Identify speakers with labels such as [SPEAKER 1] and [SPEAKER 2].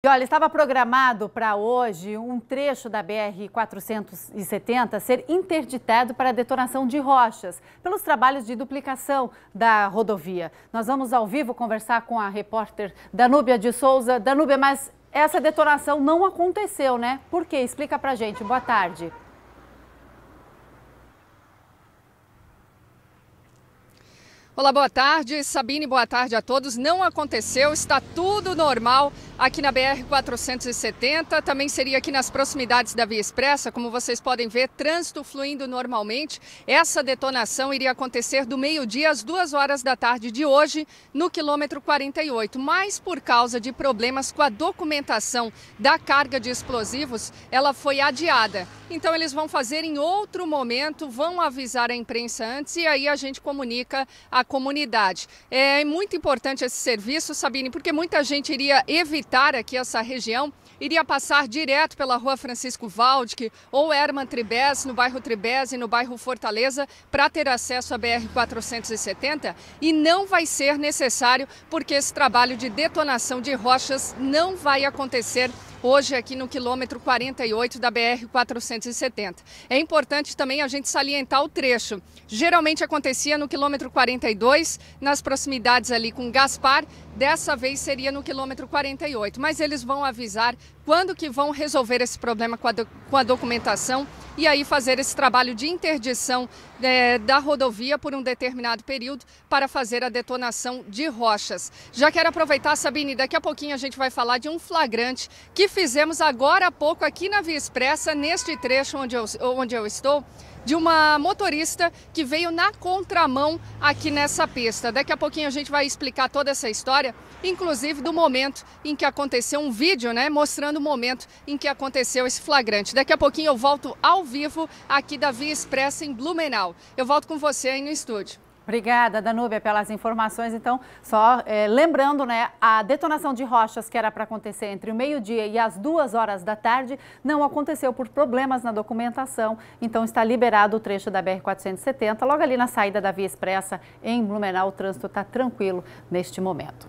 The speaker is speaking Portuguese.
[SPEAKER 1] E olha, estava programado para hoje um trecho da BR-470 ser interditado para detonação de rochas, pelos trabalhos de duplicação da rodovia. Nós vamos ao vivo conversar com a repórter Danúbia de Souza. Danúbia, mas essa detonação não aconteceu, né? Por quê? Explica para gente. Boa tarde.
[SPEAKER 2] Olá, boa tarde. Sabine, boa tarde a todos. Não aconteceu, está tudo normal aqui na BR-470. Também seria aqui nas proximidades da Via Expressa. Como vocês podem ver, trânsito fluindo normalmente. Essa detonação iria acontecer do meio-dia às duas horas da tarde de hoje, no quilômetro 48. Mas por causa de problemas com a documentação da carga de explosivos, ela foi adiada. Então eles vão fazer em outro momento, vão avisar a imprensa antes e aí a gente comunica à comunidade. É muito importante esse serviço, Sabine, porque muita gente iria evitar aqui essa região, iria passar direto pela rua Francisco Valdic ou Herman Tribes, no bairro Tribes e no bairro Fortaleza, para ter acesso à BR-470 e não vai ser necessário, porque esse trabalho de detonação de rochas não vai acontecer hoje aqui no quilômetro 48 da BR-470. É importante também a gente salientar o trecho. Geralmente acontecia no quilômetro 42, nas proximidades ali com Gaspar Dessa vez seria no quilômetro 48, mas eles vão avisar quando que vão resolver esse problema com a, do, com a documentação e aí fazer esse trabalho de interdição é, da rodovia por um determinado período para fazer a detonação de rochas. Já quero aproveitar, Sabine, daqui a pouquinho a gente vai falar de um flagrante que fizemos agora há pouco aqui na Via Expressa, neste trecho onde eu, onde eu estou, de uma motorista que veio na contramão aqui nessa pista. Daqui a pouquinho a gente vai explicar toda essa história, inclusive do momento em que aconteceu um vídeo, né, mostrando o momento em que aconteceu esse flagrante. Daqui a pouquinho eu volto ao vivo aqui da Via Expressa em Blumenau. Eu volto com você aí no estúdio. Obrigada, Danúbia, pelas
[SPEAKER 1] informações. Então, só é, lembrando, né, a detonação de rochas que era para acontecer entre o meio-dia e as duas horas da tarde não aconteceu por problemas na documentação. Então, está liberado o trecho da BR-470, logo ali na saída da Via Expressa em Blumenau. O trânsito está tranquilo neste momento.